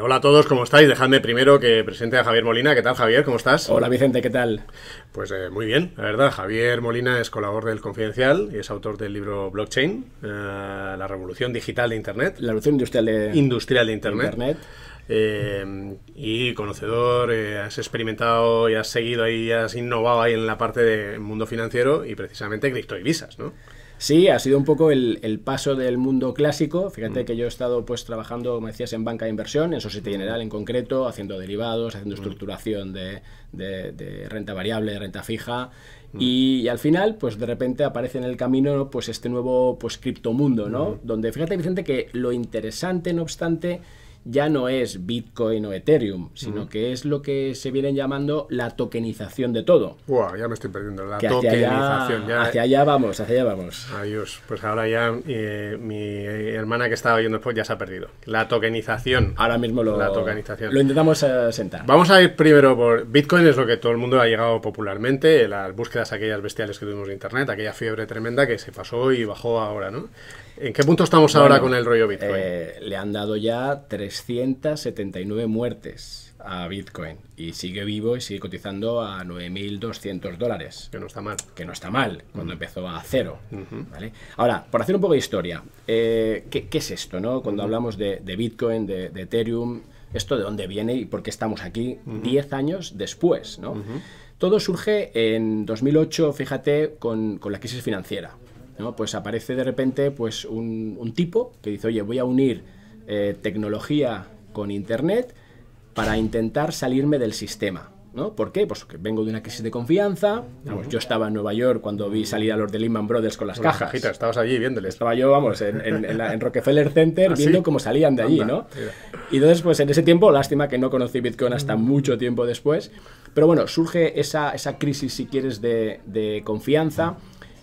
Hola a todos, ¿cómo estáis? Dejadme primero que presente a Javier Molina. ¿Qué tal, Javier? ¿Cómo estás? Hola, Vicente, ¿qué tal? Pues eh, muy bien, la verdad. Javier Molina es colaborador del Confidencial y es autor del libro Blockchain, eh, La Revolución Digital de Internet. La Revolución Industrial de, industrial de Internet. Eh, y conocedor, has experimentado y has seguido ahí, has innovado ahí en la parte del mundo financiero y precisamente y visas, ¿no? Sí, ha sido un poco el, paso del mundo clásico. Fíjate mm. que yo he estado pues trabajando, como decías, en banca de inversión, en Societe mm. General en concreto, haciendo derivados, haciendo mm. estructuración de, renta variable, de renta fija. Y, al final, pues de repente aparece en el camino pues este nuevo pues criptomundo, ¿no? Donde fíjate, Vicente, que lo interesante, no obstante, ya no es Bitcoin o Ethereum, sino que es lo que se vienen llamando la tokenización de todo. Wow, ya me estoy perdiendo, la tokenización. Hacia allá, vamos, hacia allá vamos. Adiós, pues ahora ya eh, mi hermana que estaba oyendo después ya se ha perdido. La tokenización. Ahora mismo lo, lo intentamos eh, sentar. Vamos a ir primero por Bitcoin, es lo que todo el mundo ha llegado popularmente, las búsquedas aquellas bestiales que tuvimos en Internet, aquella fiebre tremenda que se pasó y bajó ahora, ¿no? ¿En qué punto estamos ahora con el rollo Bitcoin? Eh, le han dado ya 379 muertes a Bitcoin y sigue vivo y sigue cotizando a 9.200 dólares. Que no está mal. Que no está mal, cuando empezó a cero. Ahora, por hacer un poco de historia, eh, ¿qué, es esto? no? Cuando hablamos de, Bitcoin, de, Ethereum, ¿esto de dónde viene y por qué estamos aquí 10 años después? ¿no? Todo surge en 2008, fíjate, con la crisis financiera. Pues aparece de repente pues un, tipo que dice, oye, voy a unir eh, tecnología con Internet para intentar salirme del sistema. ¿no? ¿Por qué? Pues que vengo de una crisis de confianza. yo estaba en Nueva York cuando vi salir a los de Lehman Brothers con las cajas. estabas allí viéndoles. Estaba yo, vamos, en, Rockefeller Center ah, viendo cómo salían de allí, Y entonces, pues en ese tiempo, lástima que no conocí Bitcoin hasta mm. mucho tiempo después. Pero bueno, surge esa, crisis, si quieres, de confianza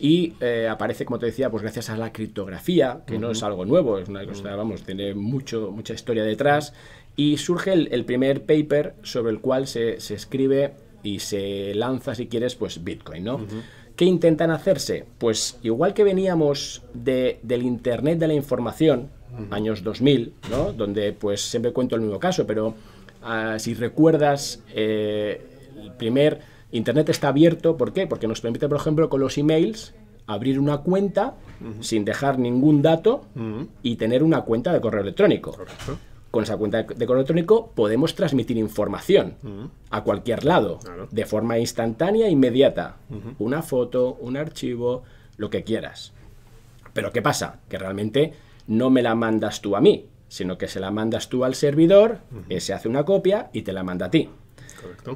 y eh, aparece, como te decía, pues gracias a la criptografía, que no es algo nuevo, es una cosa, vamos, tiene mucho, mucha historia detrás, y surge el, primer paper sobre el cual se, se, escribe y se lanza, si quieres, pues Bitcoin, ¿no? ¿Qué intentan hacerse? Pues igual que veníamos del Internet de la Información, años 2000, ¿no? Donde pues siempre cuento el mismo caso, pero ah, si recuerdas eh, el primer... Internet está abierto, ¿por qué? Porque nos permite, por ejemplo, con los emails abrir una cuenta sin dejar ningún dato y tener una cuenta de correo electrónico. Con esa cuenta de correo electrónico podemos transmitir información a cualquier lado, de forma instantánea e inmediata. Una foto, un archivo, lo que quieras. Pero ¿qué pasa? Que realmente no me la mandas tú a mí, sino que se la mandas tú al servidor, se hace una copia y te la manda a ti.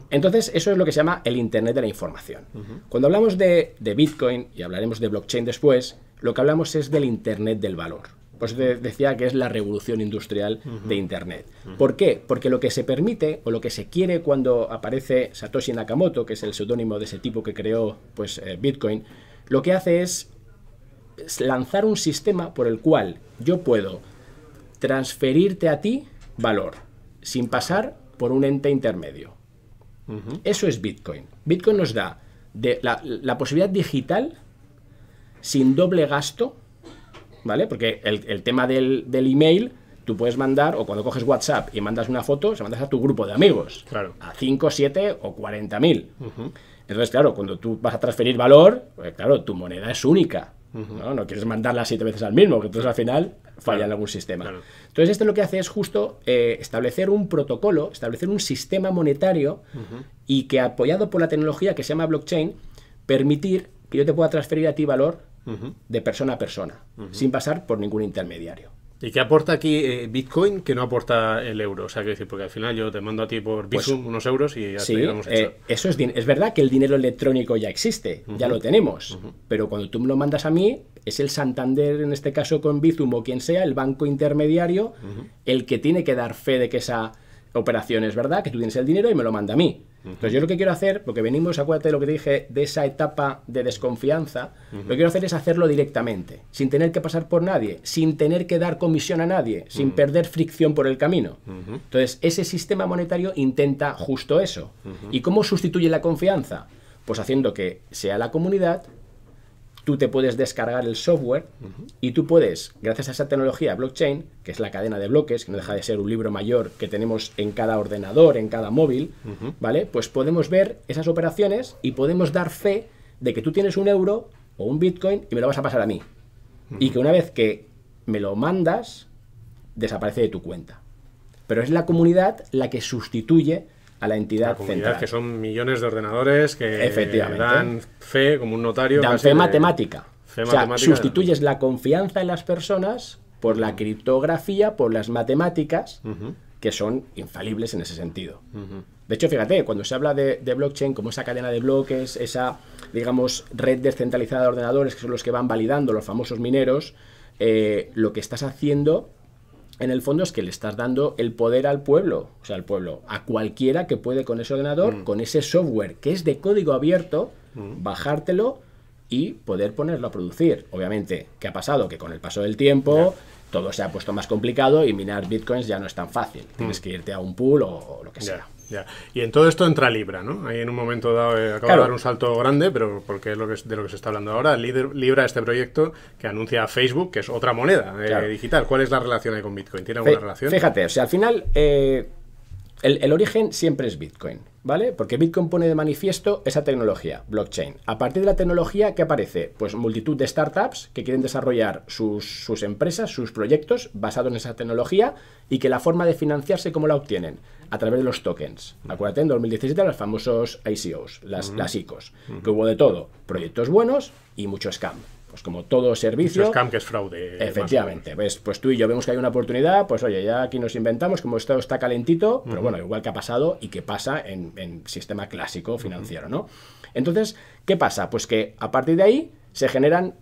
Entonces, eso es lo que se llama el Internet de la Información. Cuando hablamos de, Bitcoin, y hablaremos de blockchain después, lo que hablamos es del Internet del valor. Pues decía que es la revolución industrial de Internet. ¿Por qué? Porque lo que se permite o lo que se quiere cuando aparece Satoshi Nakamoto, que es el seudónimo de ese tipo que creó pues, eh, Bitcoin, lo que hace es lanzar un sistema por el cual yo puedo transferirte a ti valor sin pasar por un ente intermedio. Eso es Bitcoin. Bitcoin nos da la, posibilidad digital sin doble gasto, ¿vale? Porque el, tema del, email, tú puedes mandar, o cuando coges WhatsApp y mandas una foto, se mandas a tu grupo de amigos, claro. a 5, 7 o 40 mil. Entonces, claro, cuando tú vas a transferir valor, pues claro, tu moneda es única. ¿no? quieres mandarla siete veces al mismo, que entonces al final falla en algún sistema. Entonces, esto lo que hace es justo eh, establecer un protocolo, establecer un sistema monetario y que apoyado por la tecnología que se llama blockchain, permitir que yo te pueda transferir a ti valor de persona a persona, sin pasar por ningún intermediario. ¿Y qué aporta aquí eh, Bitcoin que no aporta el euro? O sea, que decir, porque al final yo te mando a ti por pues Bizum unos euros y ya eh, eso es, es verdad que el dinero electrónico ya existe, ya lo tenemos, pero cuando tú me lo mandas a mí, es el Santander, en este caso con Bizum o quien sea, el banco intermediario, el que tiene que dar fe de que esa operación es verdad, que tú tienes el dinero y me lo manda a mí. Entonces, yo lo que quiero hacer, porque venimos, acuérdate de lo que te dije, de esa etapa de desconfianza, lo que quiero hacer es hacerlo directamente, sin tener que pasar por nadie, sin tener que dar comisión a nadie, sin perder fricción por el camino. Entonces, ese sistema monetario intenta justo eso. ¿Y cómo sustituye la confianza? Pues haciendo que sea la comunidad tú te puedes descargar el software y tú puedes, gracias a esa tecnología blockchain, que es la cadena de bloques, que no deja de ser un libro mayor que tenemos en cada ordenador, en cada móvil, ¿vale? Pues podemos ver esas operaciones y podemos dar fe de que tú tienes un euro o un bitcoin y me lo vas a pasar a mí. Y que una vez que me lo mandas, desaparece de tu cuenta. Pero es la comunidad la que sustituye a la entidad que son millones de ordenadores que dan fe como un notario. Dan fe matemática. sustituyes la confianza en las personas por la criptografía, por las matemáticas, que son infalibles en ese sentido. De hecho, fíjate, cuando se habla de, blockchain, como esa cadena de bloques, esa, digamos, red descentralizada de ordenadores, que son los que van validando los famosos mineros, eh, lo que estás haciendo en el fondo es que le estás dando el poder al pueblo, o sea, al pueblo, a cualquiera que puede con ese ordenador, mm. con ese software que es de código abierto, mm. bajártelo y poder ponerlo a producir. Obviamente, ¿qué ha pasado? Que con el paso del tiempo todo se ha puesto más complicado y minar bitcoins ya no es tan fácil. Tienes mm. que irte a un pool o, lo que sea. Y en todo esto entra Libra, ¿no? Ahí en un momento dado eh, acaba de dar un salto grande, pero porque es lo que es, de lo que se está hablando ahora. Libra, este proyecto que anuncia Facebook, que es otra moneda eh, digital. ¿Cuál es la relación ahí con Bitcoin? ¿Tiene alguna relación? Fíjate, o sea, al final eh, el, origen siempre es Bitcoin, ¿vale? Porque Bitcoin pone de manifiesto esa tecnología, blockchain. A partir de la tecnología, ¿qué aparece? Pues multitud de startups que quieren desarrollar sus, empresas, sus proyectos basados en esa tecnología y que la forma de financiarse, como la obtienen? A través de los tokens. Acuérdate, en 2017 los famosos ICOs, las, ICOs, que hubo de todo, proyectos buenos y mucho scam. Pues como todo servicio. que es fraude. Efectivamente. Pues, pues tú y yo vemos que hay una oportunidad, pues oye, ya aquí nos inventamos, como esto está calentito, pero bueno, igual que ha pasado y que pasa en, sistema clásico financiero, ¿no? Entonces, ¿qué pasa? Pues que a partir de ahí se generan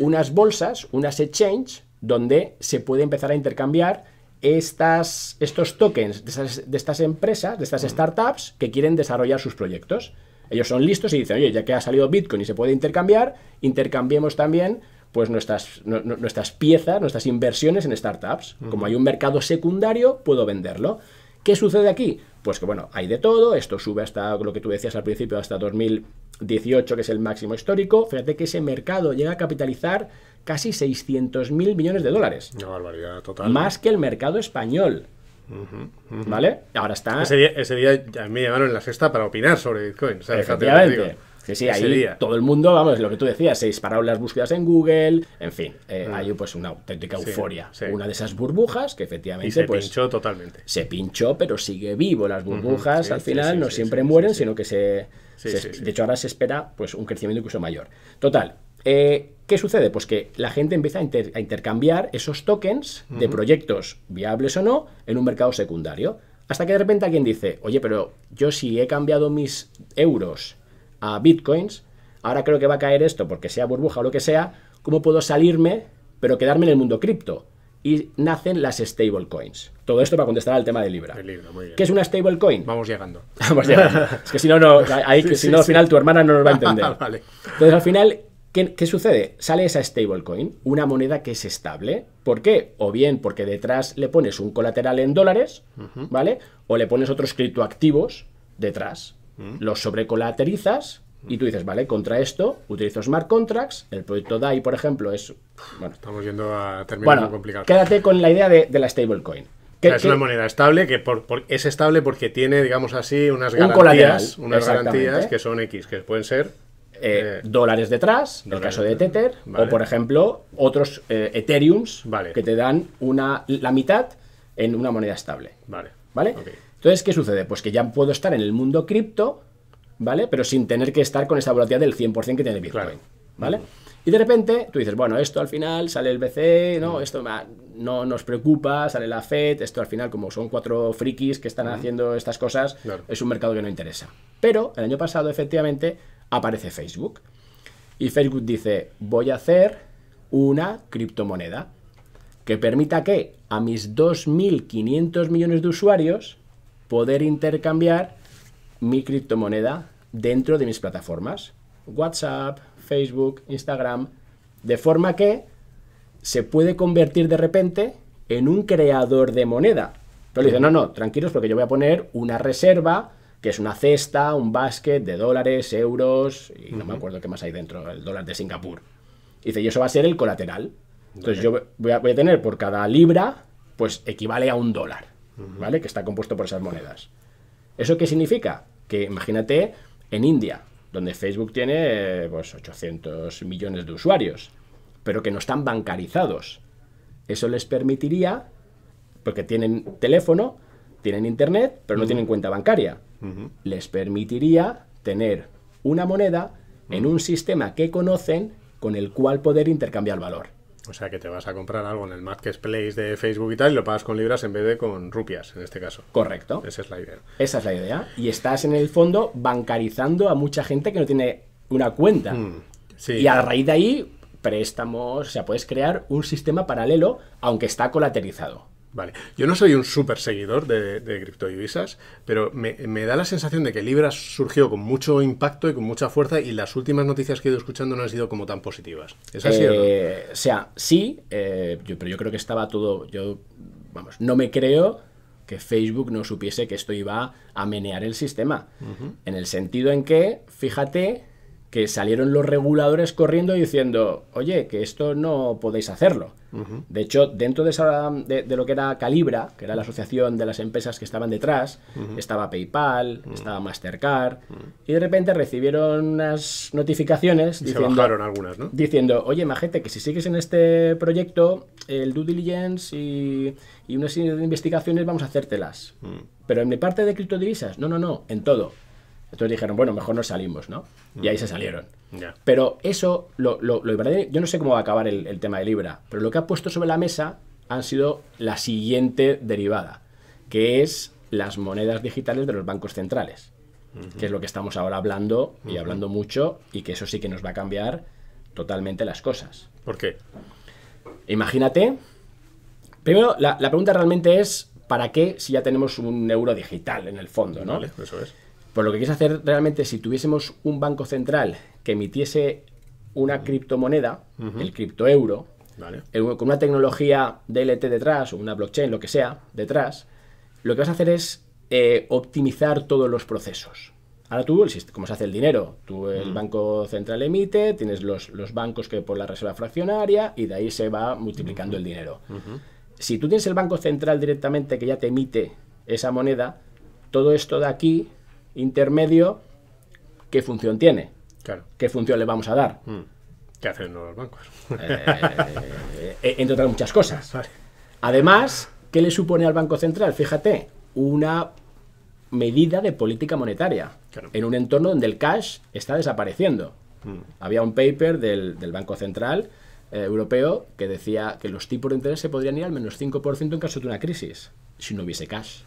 unas bolsas, unas exchanges, donde se puede empezar a intercambiar estas, estos tokens de estas empresas, de estas startups que quieren desarrollar sus proyectos. Ellos son listos y dicen, oye, ya que ha salido Bitcoin y se puede intercambiar, intercambiemos también pues nuestras, nuestras piezas, nuestras inversiones en startups. Como hay un mercado secundario, puedo venderlo. ¿Qué sucede aquí? Pues que bueno, hay de todo, esto sube hasta lo que tú decías al principio, hasta 2018, que es el máximo histórico. Fíjate que ese mercado llega a capitalizar casi 600 mil millones de dólares. Una barbaridad total. Más que el mercado español. ¿Vale? Ahora está. Ese día, a me llevaron en la sexta para opinar sobre Bitcoin. Efectivamente. Sí, ahí todo el mundo, vamos, lo que tú decías, se dispararon las búsquedas en Google, en fin, eh, mm. hay pues una auténtica euforia, una de esas burbujas que efectivamente... se pues, pinchó totalmente. Se pinchó, pero sigue vivo las burbujas, al final no siempre mueren, sino que se... de hecho, ahora se espera pues un crecimiento incluso mayor. Total, eh, ¿Qué sucede? Pues que la gente empieza a, intercambiar esos tokens de proyectos viables o no en un mercado secundario. Hasta que de repente alguien dice, oye, pero yo si he cambiado mis euros a bitcoins, ahora creo que va a caer esto porque sea burbuja o lo que sea, ¿cómo puedo salirme pero quedarme en el mundo cripto? Y nacen las stablecoins. Todo esto para contestar al tema de Libra. ¿Qué es una stablecoin? Vamos llegando. Vamos llegando. Es que si no, no, al final tu hermana no nos va a entender. Entonces al final, ¿Qué, sucede? Sale esa stablecoin, una moneda que es estable. ¿Por qué? O bien porque detrás le pones un colateral en dólares, ¿vale? O le pones otros criptoactivos detrás. Mm. Los sobrecolaterizas y tú dices, vale, contra esto utilizo smart contracts. El proyecto DAI, por ejemplo, es. Bueno, estamos yendo a términos muy Quédate con la idea de, la stablecoin. Que, es una moneda estable que es estable porque tiene, digamos así, unas garantías, unas garantías que son X, que pueden ser eh, eh, dólares detrás, en el caso de Tether, o por ejemplo otros ethereum Ethereums vale. que te dan una, la mitad en una moneda estable. Vale. ¿Vale? Entonces, ¿qué sucede? Pues que ya puedo estar en el mundo cripto, ¿vale? Pero sin tener que estar con esa volatilidad del 100% que tiene Bitcoin, ¿vale? Y de repente tú dices, bueno, esto al final sale el BC, no, esto no nos preocupa, sale la FED, esto al final como son cuatro frikis que están haciendo estas cosas, es un mercado que no interesa. Pero el año pasado efectivamente aparece Facebook. Y Facebook dice, voy a hacer una criptomoneda que permita que a mis 2.500 millones de usuarios poder intercambiar mi criptomoneda dentro de mis plataformas. WhatsApp, Facebook, Instagram. De forma que se puede convertir de repente en un creador de moneda. Pero le dice, no, no, tranquilos porque yo voy a poner una reserva que es una cesta, un basket de dólares, euros, y no me acuerdo qué más hay dentro, el dólar de Singapur. Y dice, y eso va a ser el colateral. Entonces yo voy a, tener por cada libra, pues equivale a un dólar, ¿vale? Que está compuesto por esas monedas. ¿Eso qué significa? Que imagínate en India, donde Facebook tiene pues 800 millones de usuarios, pero que no están bancarizados. Eso les permitiría, porque tienen teléfono, tienen internet, pero no tienen cuenta bancaria. Les permitiría tener una moneda en un sistema que conocen con el cual poder intercambiar valor. O sea que te vas a comprar algo en el marketplace de Facebook y tal y lo pagas con libras en vez de con rupias en este caso. Correcto. Esa es la idea. Esa es la idea. Y estás en el fondo bancarizando a mucha gente que no tiene una cuenta. Mm. Sí. Y a raíz de ahí préstamos, o sea, puedes crear un sistema paralelo aunque está colaterizado. Vale, yo no soy un súper seguidor de, de pero me, da la sensación de que Libra surgió con mucho impacto y con mucha fuerza y las últimas noticias que he ido escuchando no han sido como tan positivas. ¿Es así o eh, sea, sí, eh, pero yo creo que estaba todo, yo, vamos, no me creo que Facebook no supiese que esto iba a menear el sistema, en el sentido en que, fíjate que salieron los reguladores corriendo diciendo, oye, que esto no podéis hacerlo. De hecho, dentro de, esa, de, lo que era Calibra, que era la asociación de las empresas que estaban detrás, estaba PayPal, estaba Mastercard, y de repente recibieron unas notificaciones diciendo, algunas, ¿no? diciendo, oye, majete, que si sigues en este proyecto, el due diligence y, y una serie de investigaciones vamos a hacértelas. Pero en mi parte de criptodivisas, no, no, no, en todo. Entonces dijeron, bueno, mejor nos salimos, ¿no? Y ahí se mm. salieron. Pero eso, lo, lo, lo, yo no sé cómo va a acabar el, tema de Libra, pero lo que ha puesto sobre la mesa han sido la siguiente derivada, que es las monedas digitales de los bancos centrales, que es lo que estamos ahora hablando y hablando mucho, y que eso sí que nos va a cambiar totalmente las cosas. ¿Por qué? Imagínate, primero, la, la pregunta realmente es, ¿para qué si ya tenemos un euro digital en el fondo, no? eso es. Pues lo que quieres hacer realmente, si tuviésemos un banco central que emitiese una criptomoneda, el criptoeuro, euro, con una tecnología DLT detrás o una blockchain, lo que sea, detrás, lo que vas a hacer es eh, optimizar todos los procesos. Ahora tú, ¿cómo como se hace el dinero, tú el banco central emite, tienes los, bancos que por la reserva fraccionaria y de ahí se va multiplicando el dinero. Si tú tienes el banco central directamente que ya te emite esa moneda, todo esto de aquí intermedio, ¿qué función tiene? ¿Qué función le vamos a dar? Hmm. ¿Qué hacen los bancos? Eh, eh, entre otras muchas cosas. Además, ¿qué le supone al Banco Central? Fíjate, una medida de política monetaria en un entorno donde el cash está desapareciendo. Hmm. Había un paper del, Banco Central eh, Europeo que decía que los tipos de interés se podrían ir al menos 5% en caso de una crisis, si no hubiese cash.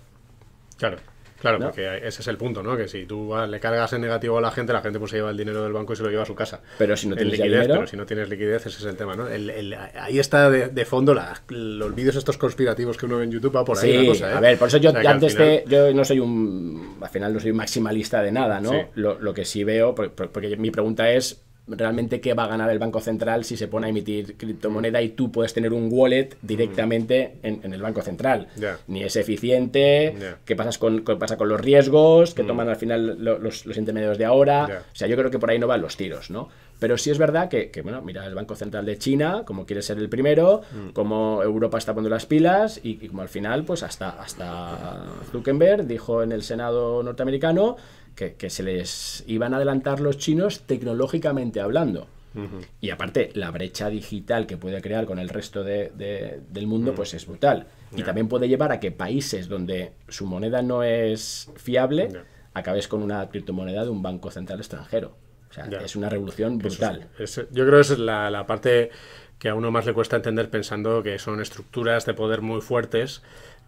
Claro. Claro, porque ese es el punto, ¿no? Que si tú le cargas en negativo a la gente, la gente pues se lleva el dinero del banco y se lo lleva a su casa. Pero si no tienes liquidez, pero si no tienes liquidez, ese es el tema, ¿no? ahí está de, fondo la, los vídeos estos conspirativos que uno ve en YouTube va por ahí sí, cosa, ¿eh? A ver, por eso yo antes de, yo no soy un al final no soy un maximalista de nada, ¿no? Lo, que sí veo, porque mi pregunta es realmente qué va a ganar el Banco Central si se pone a emitir criptomoneda y tú puedes tener un wallet mm. directamente en, el Banco Central. Ni es eficiente, qué, con, qué pasa con los riesgos, que mm. toman al final los, los, intermediarios de ahora. O sea, yo creo que por ahí no van los tiros, ¿no? Pero sí es verdad que, bueno, mira, el Banco Central de China, como quiere ser el primero, mm. como Europa está poniendo las pilas y, como al final, pues hasta, hasta Zuckerberg dijo en el Senado norteamericano que, se les iban a adelantar los chinos tecnológicamente hablando. Y aparte, la brecha digital que puede crear con el resto de, del mundo, mm. pues es brutal. Y también puede llevar a que países donde su moneda no es fiable, acabes con una criptomoneda de un banco central extranjero es una revolución brutal. yo creo que es la, la parte que a uno más le cuesta entender pensando que son estructuras de poder muy fuertes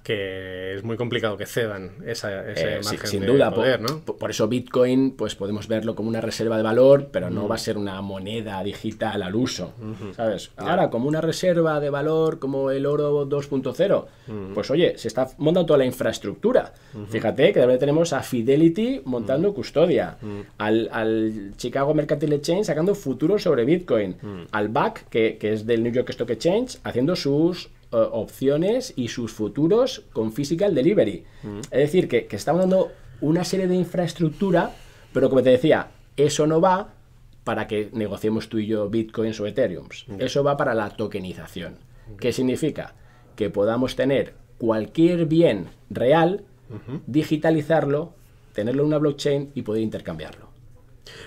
que es muy complicado que cedan esa, ese eh, margen sin, de duda, poder, por, ¿no? por, eso Bitcoin, pues podemos verlo como una reserva de valor, pero no va a ser una moneda digital al uso, ¿sabes? Ahora, como una reserva de valor como el oro 2.0, pues oye, se está montando toda la infraestructura. Fíjate que de tenemos a Fidelity montando custodia, al, Chicago Mercantile Exchange sacando futuro sobre Bitcoin, al BAC, que es del New York Stock Exchange, haciendo sus eh, opciones y sus futuros con physical delivery. Mm. Es decir, que, estamos dando una serie de infraestructura, pero como te decía, eso no va para que negociemos tú y yo bitcoins o Ethereum, Eso va para la tokenización. que ¿Qué significa? Que podamos tener cualquier bien real, digitalizarlo, tenerlo en una blockchain y poder intercambiarlo.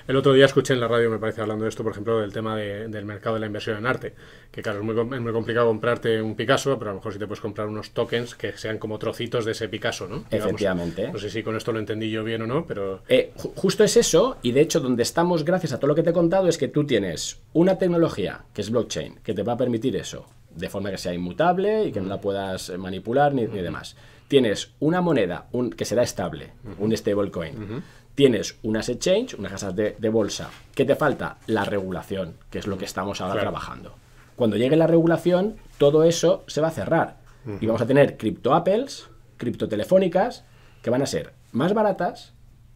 El otro día escuché en la radio, me parece, hablando de esto, por ejemplo, del tema del mercado de la inversión en arte. Que claro, es muy, complicado comprarte un Picasso, pero a lo mejor sí te puedes comprar unos tokens que sean como trocitos de ese Picasso, ¿no? Efectivamente. no sé si con esto lo entendí yo bien o no, pero... Eh, justo es eso, y de hecho donde estamos, gracias a todo lo que te he contado, es que tú tienes una tecnología, que es blockchain, que te va a permitir eso, de forma que sea inmutable y que no la puedas eh, manipular ni, demás. Tienes una moneda un, que será estable, un stablecoin tienes unas exchange, unas casas de, bolsa. ¿Qué te falta? La regulación, que es lo que estamos ahora trabajando. Cuando llegue la regulación, todo eso se va a cerrar. Y vamos a tener cripto apples, cripto telefónicas, que van a ser más baratas,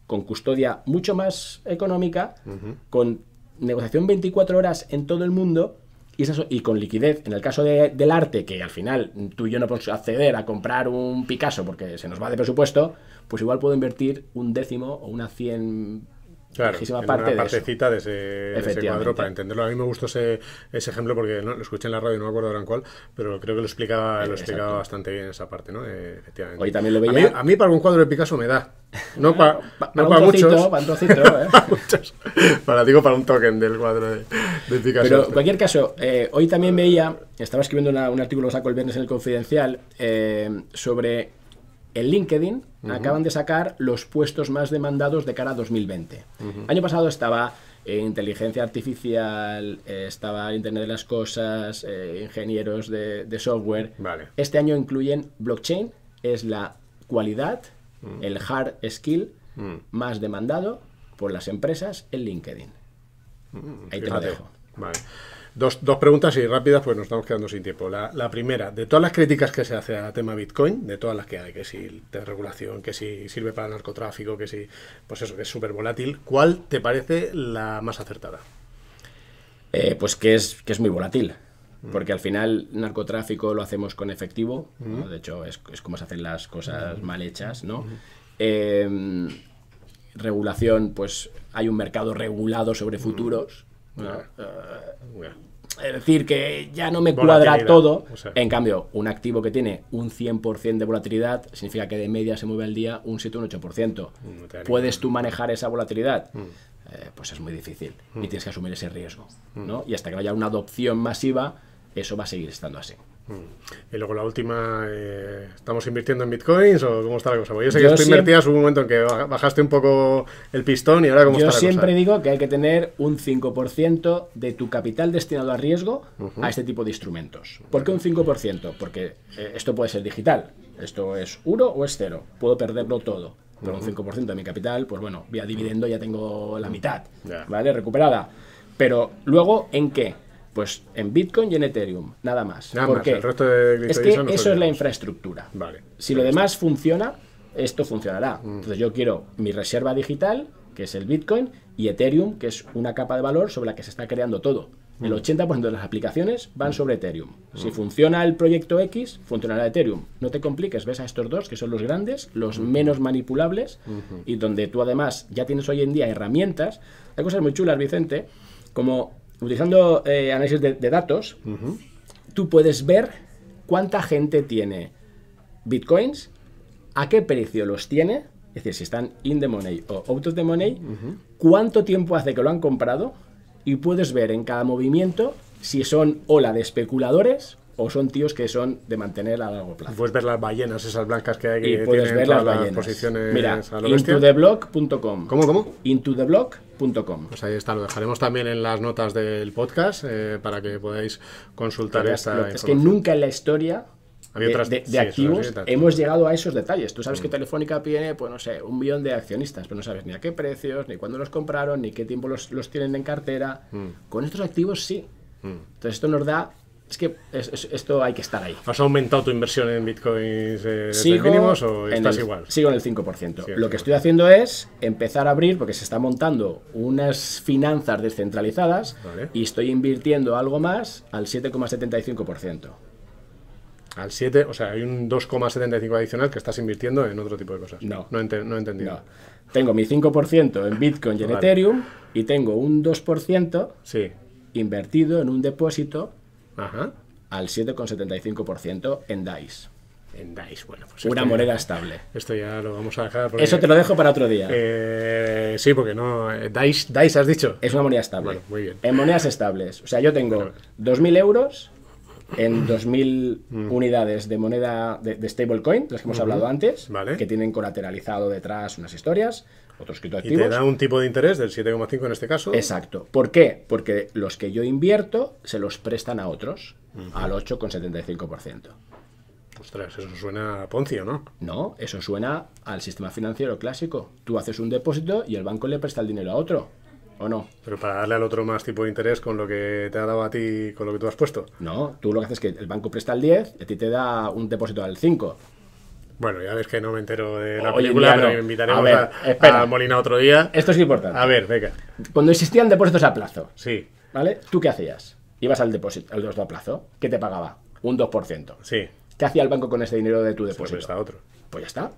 con custodia mucho más económica, con negociación 24 horas en todo el mundo y, con liquidez. En el caso de, del arte, que al final tú y yo no podemos acceder a comprar un Picasso porque se nos va de presupuesto, pues igual puedo invertir un décimo o una cien Claro, en parte una partecita de, ese, cuadro para entenderlo. A mí me gustó ese, ese ejemplo porque lo escuché en la radio, no me acuerdo ahora en cuál, pero creo que lo explicaba, lo explicaba bastante bien esa parte, ¿no? Eh, efectivamente. Hoy también lo veía. A mí, para algún cuadro de Picasso me da. No, para, para, muchos. Para un ¿eh? muchos. digo, para un token del cuadro de, Picasso. Pero en cualquier caso, eh, hoy también veía, estaba escribiendo un artículo que saco el viernes en el Confidencial, eh, sobre en LinkedIn acaban de sacar los puestos más demandados de cara a 2020. Año pasado estaba eh, inteligencia artificial, eh, estaba Internet de las Cosas, eh, ingenieros de, software. Este año incluyen blockchain, es la cualidad, mm. el hard skill mm. más demandado por las empresas en LinkedIn. Mm, Ahí te lo dejo. Vale. Dos, dos preguntas y rápidas, pues nos estamos quedando sin tiempo. La, primera, de todas las críticas que se hace al tema Bitcoin, de todas las que hay, que si de regulación, que si sirve para narcotráfico, que si, pues eso, que es súper volátil, ¿cuál te parece la más acertada? Eh, pues que es, que es muy volátil. Mm. Porque al final narcotráfico lo hacemos con efectivo, mm. de hecho es, como se hacen las cosas mm. mal hechas, ¿no? Em, regulación, pues hay un mercado regulado sobre futuros, eh, es decir, que ya no me cuadra todo. En cambio, un activo que tiene un 100% de volatilidad significa que de media se mueve al día un 7 o un 8%. ¿Puedes tú manejar esa volatilidad? Mm. Eh, pues es muy difícil y mm. tienes que asumir ese riesgo. Mm. Y hasta que haya una adopción masiva, eso va a seguir estando así. Y luego la última, eh, ¿estamos invirtiendo en bitcoins o cómo está la cosa? Porque yo sé que tú un momento en que bajaste un poco el pistón y ahora cómo yo está la cosa. Yo siempre digo que hay que tener un 5% de tu capital destinado a riesgo a este tipo de instrumentos. ¿Por qué un 5%? Porque eh, esto puede ser digital, esto es uno o es cero puedo perderlo todo. Pero un 5% de mi capital, pues bueno, vía dividendo ya tengo la mitad, ¿vale? Recuperada. Pero luego, ¿en qué? Pues en Bitcoin y en Ethereum, nada más. Porque el resto de es que eso es la infraestructura. Vale, si pues lo demás funciona, esto funcionará. Entonces yo quiero mi reserva digital, que es el Bitcoin, y Ethereum, que es una capa de valor sobre la que se está creando todo. El 80% mm. de las aplicaciones van mm. sobre Ethereum. Mm. Si funciona el proyecto X, funcionará Ethereum. No te compliques, ves a estos dos, que son los grandes, los menos manipulables, y donde tú además ya tienes hoy en día herramientas. Hay cosas muy chulas, Vicente, como utilizando eh, análisis de, datos, tú puedes ver cuánta gente tiene bitcoins, a qué precio los tiene, es decir, si están in the money o out of the money, cuánto tiempo hace que lo han comprado y puedes ver en cada movimiento si son ola de especuladores o son tíos que son de mantener a largo plazo. Puedes ver las ballenas esas blancas que hay que puedes ver las, ballenas. posiciones Mira, intotheblog.com. ¿Cómo, cómo? Intotheblog.com. Pues ahí está, lo dejaremos también en las notas del podcast eh, para que podáis consultar esa. esta Es que nunca en la historia de, activos, hemos llegado a esos detalles. Tú sabes mm. que Telefónica tiene, pues no sé, un millón de accionistas, pero no sabes ni a qué precios, ni cuándo los compraron, ni qué tiempo los, tienen en cartera. Mm. Con estos activos sí. Mm. Entonces esto nos da es que esto hay que estar ahí. ¿Has aumentado tu inversión en bitcoins eh, mínimos o estás igual? Sigo en el 5%. Lo que estoy haciendo es empezar a abrir, porque se está montando unas finanzas descentralizadas y estoy invirtiendo algo más al 7,75%. Al 7, o sea, hay un 2,75 adicional que estás invirtiendo en otro tipo de cosas. No. No, he entendido. Tengo mi 5% en Bitcoin y en Ethereum y tengo un 2% invertido en un depósito Ajá. al 7,75% en DAIS En Dais, bueno, pues. Una moneda estable. Esto ya lo vamos a dejar. Eso te lo dejo para otro día. Eh, sí, porque no. Eh, DAIS, has dicho. Es una moneda estable. En monedas estables. O sea, yo tengo 2.000 euros en 2.000 unidades de moneda de, de stablecoin, las que hemos hablado antes, que tienen colateralizado detrás unas historias. Y te da un tipo de interés del 7,5 en este caso. Exacto. ¿Por qué? Porque los que yo invierto se los prestan a otros al 8,75%. Ostras, eso suena a Poncio, no? No, eso suena al sistema financiero clásico. Tú haces un depósito y el banco le presta el dinero a otro. ¿O no? Pero para darle al otro más tipo de interés con lo que te ha dado a ti, con lo que tú has puesto. No, tú lo que haces es que el banco presta el 10, a ti te da un depósito al 5. Bueno, ya ves que no me entero de la película, pero me invitaremos a, Molina otro día. Esto es importante. A ver, venga. Cuando existían depósitos a plazo, sí. ¿vale? ¿Tú qué hacías? Ibas al depósito, al depósito a plazo, ¿qué te pagaba? Un 2%. Sí. ¿Qué hacía el banco con ese dinero de tu depósito? Pues está otro. Pues ya está.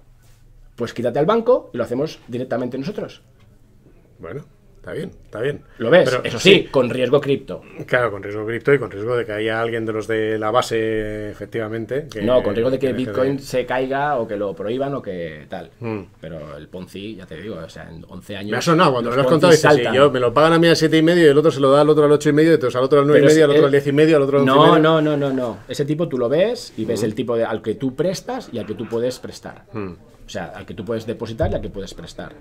Pues quítate al banco y lo hacemos directamente nosotros. Bueno. Está bien, está bien. Lo ves, eso sí, con riesgo cripto. Claro, con riesgo cripto y con riesgo de que haya alguien de los de la base, efectivamente. no, con riesgo de que, Bitcoin se caiga o que lo prohíban o que tal. Hmm. Pero el Ponzi, ya te digo, o sea, en 11 años. Me ha sonado cuando me lo has contado. Dices, sí, yo me lo pagan a mí a 7 y medio y el otro se lo da al otro al 8 y medio, entonces al otro al 9 y medio, al otro al 10 y medio, al otro al 11 no, y medio. No, no, no, no. Ese tipo tú lo ves y ves hmm. el tipo de, al que tú prestas y al que tú puedes prestar. Hmm. O sea, al que tú puedes depositar y al que puedes prestar.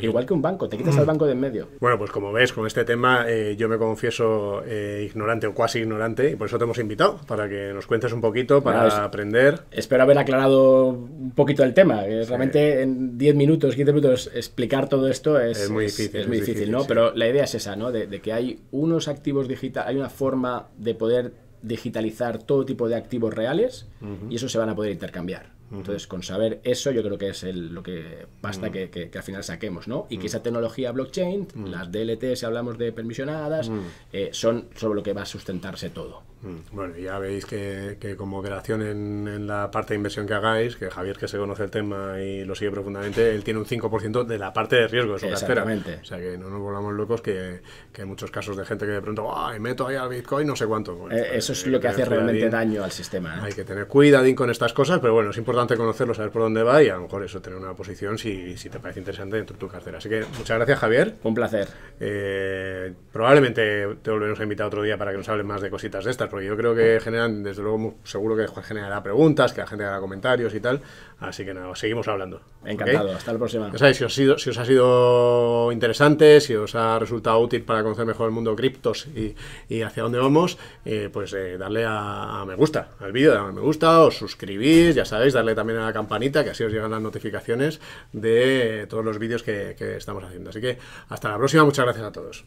Igual que un banco, te quitas al mm. banco de en medio. Bueno, pues como ves, con este tema eh, yo me confieso eh, ignorante o cuasi ignorante y por eso te hemos invitado, para que nos cuentes un poquito, para aprender. Espero haber aclarado un poquito el tema. que realmente en 10 minutos, 15 minutos explicar todo esto es, muy difícil. ¿no? Pero la idea es esa, ¿no? De, que hay unos activos digitales, hay una forma de poder digitalizar todo tipo de activos reales y eso se van a poder intercambiar. Entonces, con saber eso, yo creo que es el, lo que basta mm. que, al final saquemos, ¿no? Y que mm. esa tecnología blockchain, mm. las DLT, si hablamos de permisionadas, eh, son sobre lo que va a sustentarse todo. Mm. Bueno, ya veis que, como operación en, la parte de inversión que hagáis, que Javier que se conoce el tema y lo sigue profundamente, él tiene un 5% de la parte de riesgo de su cartera. O sea que no nos volvamos locos que, hay muchos casos de gente que de pronto, ¡ay, meto ahí al Bitcoin no sé cuánto! Eh, pues, eso es lo que eh, hace realmente daño al sistema. ¿eh? Hay que tener cuidadín con estas cosas, pero bueno, es importante conocerlo, saber por dónde va y a lo mejor eso tener una posición si, te parece interesante dentro de tu cartera. Así que muchas gracias Javier. Un placer. probablemente te volveremos a invitar otro día para que nos hable más de cositas de estas porque yo creo que generan, desde luego, seguro que generará preguntas, que la gente hará comentarios y tal. Así que nada, seguimos hablando. Encantado, hasta la próxima. sabéis, si os, si os, ha sido interesante, si os ha resultado útil para conocer mejor el mundo criptos y, y hacia dónde vamos, eh, pues eh, darle a, me gusta al vídeo, darle a me gusta, os suscribís, ya sabéis, darle también a la campanita, que así os llegan las notificaciones de todos los vídeos que estamos haciendo. Así que hasta la próxima, muchas gracias a todos.